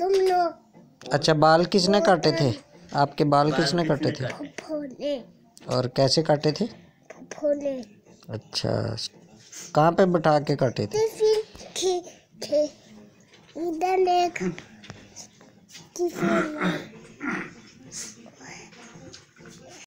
तुम लोग अच्छा बाल किसने काटे थे आपके बाल किसने काटे थे और कैसे काटे थे अच्छा कहाँ पे बैठा के काटे थे इधर